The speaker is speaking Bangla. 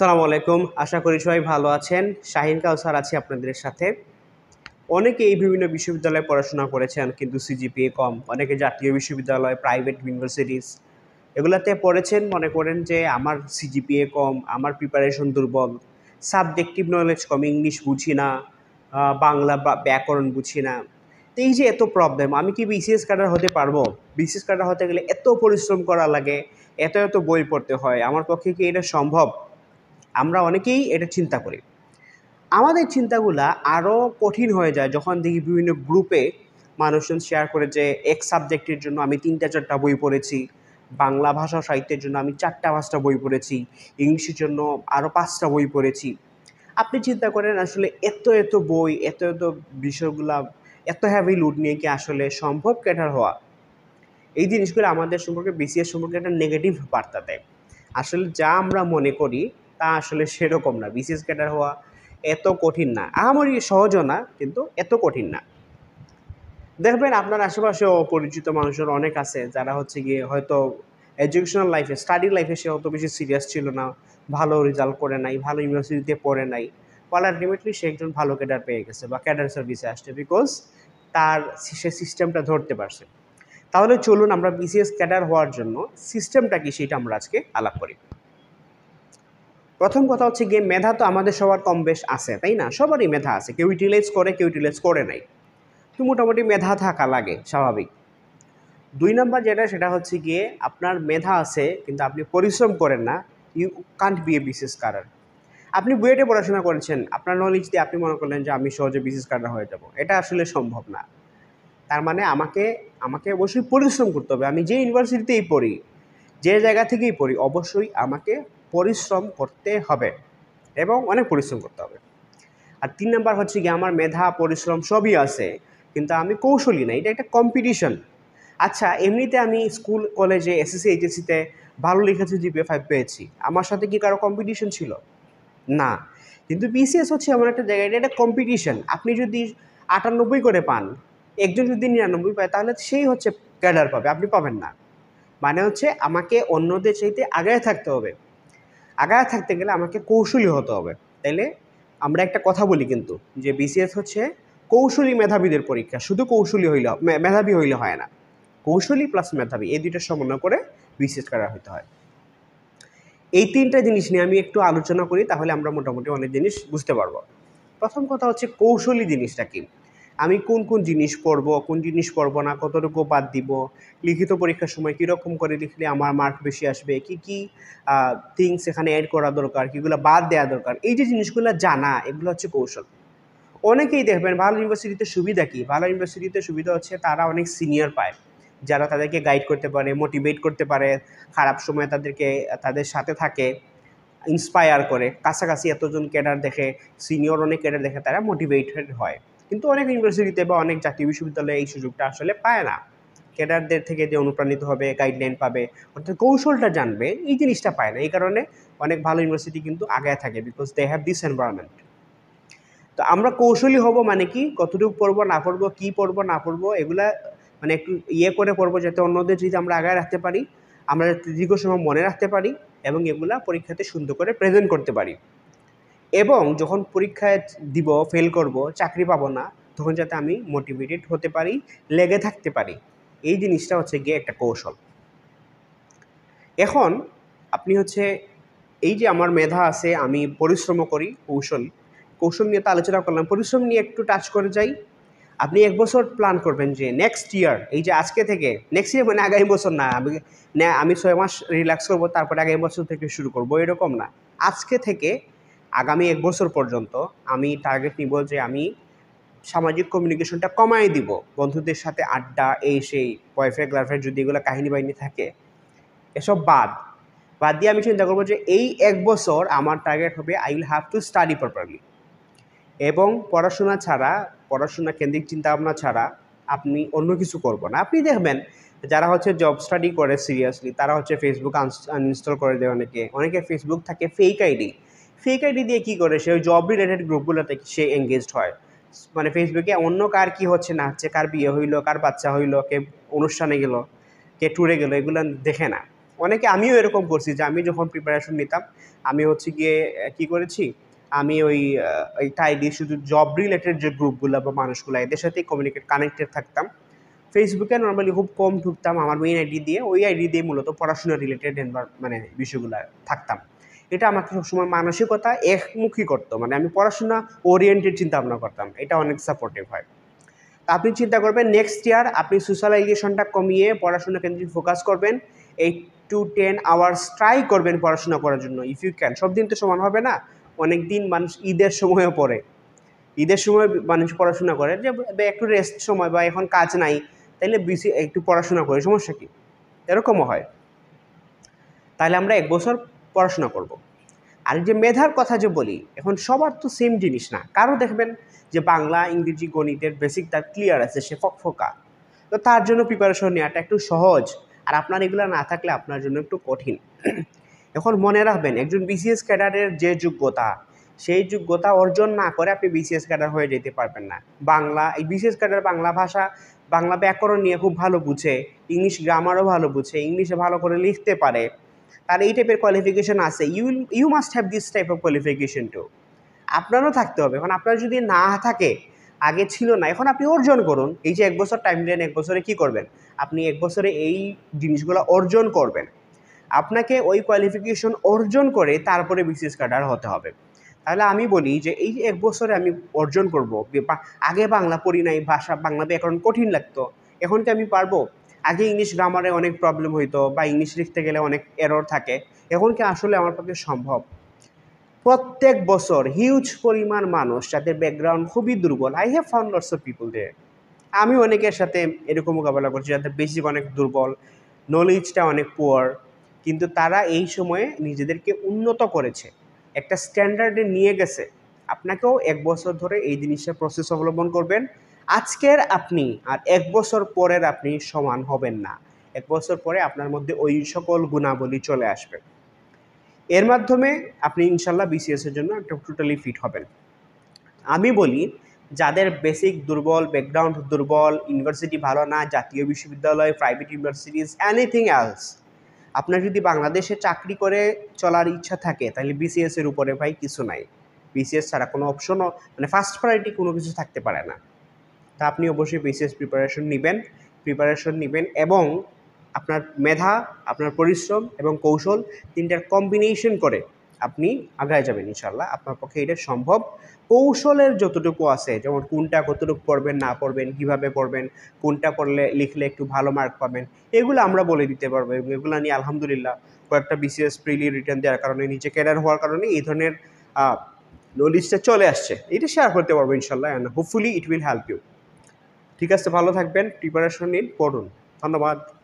সালাম আলাইকুম আশা করি সবাই ভালো আছেন শাহিন কাউসার আছি আপনাদের সাথে অনেকে এই বিভিন্ন বিশ্ববিদ্যালয়ে পড়াশোনা করেছেন কিন্তু সিজিপিএ কম অনেকে জাতীয় বিশ্ববিদ্যালয় প্রাইভেট ইউনিভার্সিটিস এগুলাতে পড়েছেন মনে করেন যে আমার সিজিপিএ কম আমার প্রিপারেশন দুর্বল সাবজেক্টিভ নলেজ কম ইংলিশ বুঝি না বাংলা বা ব্যাকরণ বুঝি না তো এই যে এত প্রবলেম আমি কি বিসিএস কাটার হতে পারবো বিসিএস কাটার হতে গেলে এত পরিশ্রম করা লাগে এত এত বই পড়তে হয় আমার পক্ষে কি এটা সম্ভব আমরা অনেকেই এটা চিন্তা করি আমাদের চিন্তাগুলা আরও কঠিন হয়ে যায় যখন দেখি বিভিন্ন গ্রুপে মানুষজন শেয়ার করে যে এক সাবজেক্টের জন্য আমি তিনটা চারটা বই পড়েছি বাংলা ভাষা সাহিত্যের জন্য আমি চারটা পাঁচটা বই পড়েছি ইংলিশের জন্য আরও পাঁচটা বই পড়েছি আপনি চিন্তা করেন আসলে এত এত বই এত এত বিষয়গুলা এত হ্যাভি লুড নিয়ে কি আসলে সম্ভব ক্যাটার হওয়া এই জিনিসগুলো আমাদের সম্পর্কে বিসিএস সম্পর্কে একটা নেগেটিভ বার্তা দেয় আসলে যা আমরা মনে করি তা আসলে সেরকম না বিসিএস ক্যাডার হওয়া এত কঠিন না আহামরি সহজও না কিন্তু এত কঠিন না দেখবেন আপনার আশেপাশে অপরিচিত মানুষের অনেক আছে যারা হচ্ছে গিয়ে হয়তো এডুকেশনাল লাইফে স্টাডি লাইফে সে অত বেশি সিরিয়াস ছিল না ভালো রেজাল্ট করে নাই ভালো ইউনিভার্সিটিতে পড়ে নাই ফলে আলটিমেটলি সে একজন ভালো ক্যাডার পেয়ে গেছে বা ক্যাডার সার্ভিসে আসছে বিকজ তার সে সিস্টেমটা ধরতে পারছে তাহলে চলুন আমরা বিসিএস ক্যাডার হওয়ার জন্য সিস্টেমটা কি সেটা আমরা আজকে আলাপ করি প্রথম কথা হচ্ছে গিয়ে মেধা তো আমাদের সবার কম বেশ আছে তাই না সবারই মেধা আছে কেউ ইউটিলাইজ করে কেউ ইউটিলাইজ করে নাই তো মোটামুটি মেধা থাকা লাগে স্বাভাবিক দুই নম্বর যেটা সেটা হচ্ছে গিয়ে আপনার মেধা আছে কিন্তু আপনি পরিশ্রম করেন না you can't be a BCS কারার আপনি বুয়েটে পড়াশোনা করেছেন আপনার নলেজ দিয়ে আপনি মনে করলেন যে আমি সহজে বিসিএস কারার হয়ে যাব এটা আসলে সম্ভব না তার মানে আমাকে আমাকে অবশ্যই পরিশ্রম করতে হবে আমি যে ইউনিভার্সিটিতেই পড়ি যে জায়গা থেকেই পড়ি অবশ্যই আমাকে পরিশ্রম করতে হবে এবং অনেক পরিশ্রম করতে হবে আর তিন নাম্বার হচ্ছে কি আমার মেধা পরিশ্রম সবই আছে কিন্তু আমি কৌশলী না এটা একটা কম্পিটিশন আচ্ছা এমনিতে আমি স্কুল কলেজে এসএসসি এইচএসসিতে ভালো লিখেছি জিপিএ ফাইভ পেয়েছি আমার সাথে কি কারো কম্পিটিশন ছিল না কিন্তু বিসিএস হচ্ছে এমন একটা জায়গা এটা একটা কম্পিটিশন আপনি যদি আটানব্বই করে পান একজন যদি নিরানব্বই পায় তাহলে সেই হচ্ছে ক্যাডার পাবে আপনি পাবেন না মানে হচ্ছে আমাকে অন্যদের চাইতে আগে থাকতে হবে আগায় থাকতে গেলে আমাকে কৌশলী হতে হবে তাইলে আমরা একটা কথা বলি কিন্তু যে বিসিএস হচ্ছে কৌশলী মেধাবীদের পরীক্ষা শুধু কৌশলী হইলে মেধাবী হইলে হয় না কৌশলী প্লাস মেধাবী এই দুইটা সমন্বয় করে বিসিএস করা হইতে হয় এই তিনটা জিনিস নিয়ে আমি একটু আলোচনা করি তাহলে আমরা মোটামুটি অনেক জিনিস বুঝতে পারবো প্রথম কথা হচ্ছে কৌশলী জিনিসটা কি আমি কোন কোন জিনিস পড়ব কোন জিনিস পড়ব না কতটুকু বাদ দিব লিখিত পরীক্ষার সময় কীরকম করে লিখলে আমার মার্ক বেশি আসবে কি কি থিংস এখানে অ্যাড করা দরকার কীগুলো বাদ দেওয়া দরকার এই যে জিনিসগুলো জানা এগুলো হচ্ছে কৌশল অনেকেই দেখবেন ভালো ইউনিভার্সিটিতে সুবিধা কী ভালো ইউনিভার্সিটিতে সুবিধা হচ্ছে তারা অনেক সিনিয়র পায় যারা তাদেরকে গাইড করতে পারে মোটিভেট করতে পারে খারাপ সময় তাদেরকে তাদের সাথে থাকে ইন্সপায়ার করে কাছাকাছি এতজন ক্যাডার দেখে সিনিয়র অনেক ক্যাডার দেখে তারা মোটিভেটেড হয় কিন্তু অনেক ইউনিভার্সিটিতে বা অনেক জাতীয় বিশ্ববিদ্যালয়ে এই সুযোগটা আসলে পায় না ক্যাডারদের থেকে যে অনুপ্রাণিত হবে গাইডলাইন পাবে অর্থাৎ কৌশলটা জানবে এই জিনিসটা পায় না এই কারণে অনেক ভালো ইউনিভার্সিটি কিন্তু আগে থাকে because they have this environment তো আমরা কৌশলী হব মানে কি কতটুকু পড়বো না পড়বো কী পড়বো না পড়বো এগুলা মানে একটু ইয়ে করে পড়বো যাতে অন্যদের যদি আমরা আগায় রাখতে পারি আমরা দীর্ঘ সময় মনে রাখতে পারি এবং এগুলা পরীক্ষাতে সুন্দর করে প্রেজেন্ট করতে পারি এবং যখন পরীক্ষায় দিব ফেল করব চাকরি পাবো না তখন যাতে আমি মোটিভেটেড হতে পারি লেগে থাকতে পারি এই জিনিসটা হচ্ছে গিয়ে একটা কৌশল এখন আপনি হচ্ছে এই যে আমার মেধা আছে আমি পরিশ্রম করি কৌশল কৌশল নিয়ে তো আলোচনা করলাম পরিশ্রম নিয়ে একটু টাচ করে যাই আপনি এক বছর প্ল্যান করবেন যে নেক্সট ইয়ার এই যে আজকে থেকে নেক্সট ইয়ার মানে আগামী বছর না আমি আমি ছয় মাস রিল্যাক্স করবো তারপরে আগামী বছর থেকে শুরু করবো এরকম না আজকে থেকে আগামী এক বছর পর্যন্ত আমি টার্গেট নিব যে আমি সামাজিক কমিউনিকেশনটা কমাই দিব বন্ধুদের সাথে আড্ডা এই সেই বয়ফ্রেন্ড গার্লফ্রেন্ড যদি এগুলো কাহিনী বাহিনী থাকে এসব বাদ বাদ দিয়ে আমি চিন্তা করবো যে এই এক বছর আমার টার্গেট হবে I will have to study properly এবং পড়াশোনা ছাড়া পড়াশোনা কেন্দ্রিক চিন্তাভাবনা ছাড়া আপনি অন্য কিছু করব না আপনি দেখবেন যারা হচ্ছে জব স্টাডি করে সিরিয়াসলি তারা হচ্ছে ফেসবুক আনইনস্টল করে দেয় অনেকে অনেকে ফেসবুক থাকে ফেক আইডি ফেক আইডি দিয়ে কী করে সে ওই জব রিলেটেড গ্রুপগুলোতে সে এঙ্গেজড হয় মানে ফেসবুকে অন্য কার কি হচ্ছে না হচ্ছে কার বিয়ে হইল কার বাচ্চা হইলো কে অনুষ্ঠানে গেল কে ট্যুরে গেল এগুলো দেখে না অনেকে আমিও এরকম করছি যে আমি যখন প্রিপারেশন নিতাম আমি হচ্ছে গিয়ে কি করেছি আমি ওই ওই টাইডি শুধু জব রিলেটেড যে গ্রুপগুলো বা মানুষগুলো এদের সাথেই কমিউনিকেট কানেক্টেড থাকতাম ফেসবুকে নর্মালি খুব কম ঢুকতাম আমার মেইন আইডি দিয়ে ওই আইডি দিয়ে মূলত পড়াশোনা রিলেটেড মানে বিষয়গুলো থাকতাম এটা আমাকে সবসময় মানসিকতা একমুখী করতো মানে আমি পড়াশোনা ওরিয়েন্টেড চিন্তাভাবনা করতাম এটা অনেক সাপোর্টিভ হয় তা আপনি চিন্তা করবেন নেক্সট ইয়ার আপনি সোশ্যালাইজেশনটা কমিয়ে পড়াশোনা কেন্দ্রিক ফোকাস করবেন এই টু টেন আওয়ার্স ট্রাই করবেন পড়াশোনা করার জন্য ইফ ইউ ক্যান সব দিন তো সমান হবে না অনেক দিন মানুষ ঈদের সময়ও পড়ে ঈদের সময় মানুষ পড়াশোনা করে যে একটু রেস্ট সময় বা এখন কাজ নাই তাইলে বেশি একটু পড়াশোনা করে সমস্যা কী এরকমও হয় তাহলে আমরা এক বছর পড়াশোনা করব। আর যে মেধার কথা যে বলি এখন সবার তো সেম জিনিস না কারো দেখবেন যে বাংলা ইংরেজি গণিতের বেসিক তার ক্লিয়ার আছে সে ফকফকা তো তার জন্য প্রিপারেশন নেওয়াটা একটু সহজ আর আপনার এগুলো না থাকলে আপনার জন্য একটু কঠিন এখন মনে রাখবেন একজন বিসিএস ক্যাডারের যে যোগ্যতা সেই যোগ্যতা অর্জন না করে আপনি বিসিএস ক্যাডার হয়ে যেতে পারবেন না বাংলা এই বিসিএস ক্যাডার বাংলা ভাষা বাংলা ব্যাকরণ নিয়ে খুব ভালো বুঝে ইংলিশ গ্রামারও ভালো বুঝে ইংলিশে ভালো করে লিখতে পারে তার এই টাইপের কোয়ালিফিকেশান আছে you you must have this type of qualification too আপনারও থাকতে হবে এখন আপনার যদি না থাকে আগে ছিল না এখন আপনি অর্জন করুন এই যে এক বছর টাইম দেন এক বছরে কি করবেন আপনি এক বছরে এই জিনিসগুলো অর্জন করবেন আপনাকে ওই কোয়ালিফিকেশন অর্জন করে তারপরে বিসিএস কার্ডার হতে হবে তাহলে আমি বলি যে এই এক বছরে আমি অর্জন করব আগে বাংলা পড়ি নাই ভাষা বাংলা ব্যাকরণ কঠিন লাগতো এখন কি আমি পারবো আগে ইংলিশ গ্রামারে অনেক প্রবলেম হইতো বা ইংলিশ লিখতে গেলে অনেক এরর থাকে এখন কি আসলে আমার পক্ষে সম্ভব প্রত্যেক বছর হিউজ পরিমাণ মানুষ যাদের ব্যাকগ্রাউন্ড খুবই দুর্বল I have found lots of people they আমি অনেকের সাথে এরকম মোকাবেলা করছি যাদের বেসিক অনেক দুর্বল নলেজটা অনেক পুয়ার কিন্তু তারা এই সময়ে নিজেদেরকে উন্নত করেছে একটা স্ট্যান্ডার্ডে নিয়ে গেছে আপনাকেও এক বছর ধরে এই জিনিসটা প্রসেস অবলম্বন করবেন আজকের আপনি আর এক বছর পরের আপনি সমান হবেন না এক বছর পরে আপনার মধ্যে ওই সকল গুণাবলী চলে আসবে এর মাধ্যমে আপনি ইনশাল্লাহ বিসিএসের জন্য একটা টোটালি ফিট হবেন আমি বলি যাদের বেসিক দুর্বল ব্যাকগ্রাউন্ড দুর্বল ইউনিভার্সিটি ভালো না জাতীয় বিশ্ববিদ্যালয় প্রাইভেট ইউনিভার্সিটিস এনিথিং এলস আপনার যদি বাংলাদেশে চাকরি করে চলার ইচ্ছা থাকে তাহলে বিসিএসের উপরে ভাই কিছু নাই বিসিএস ছাড়া কোনো অপশনও মানে ফার্স্ট প্রায়োরিটি কোনো কিছু থাকতে পারে না তা আপনি অবশ্যই বিসিএস প্রিপারেশন নেবেন প্রিপারেশন নেবেন এবং আপনার মেধা আপনার পরিশ্রম এবং কৌশল তিনটার কম্বিনেশন করে আপনি আগায় যাবেন ইনশাল্লাহ আপনার পক্ষে এটা সম্ভব কৌশলের যতটুকু আছে যেমন কোনটা কতটুকু পড়বেন না পড়বেন কিভাবে পড়বেন কোনটা পড়লে লিখলে একটু ভালো মার্ক পাবেন এগুলো আমরা বলে দিতে পারবো এবং এগুলো নিয়ে আলহামদুলিল্লাহ কয়েকটা বিসিএস প্রিলি রিটার্ন দেওয়ার কারণে নিজে ক্যারিয়ার হওয়ার কারণে এই ধরনের নলেজটা চলে আসছে এটা শেয়ার করতে পারবো ইনশাল্লাহ and hopefully it will help you ঠিক আছে ভালো থাকবেন প্রিপারেশন নিন পড়ুন ধন্যবাদ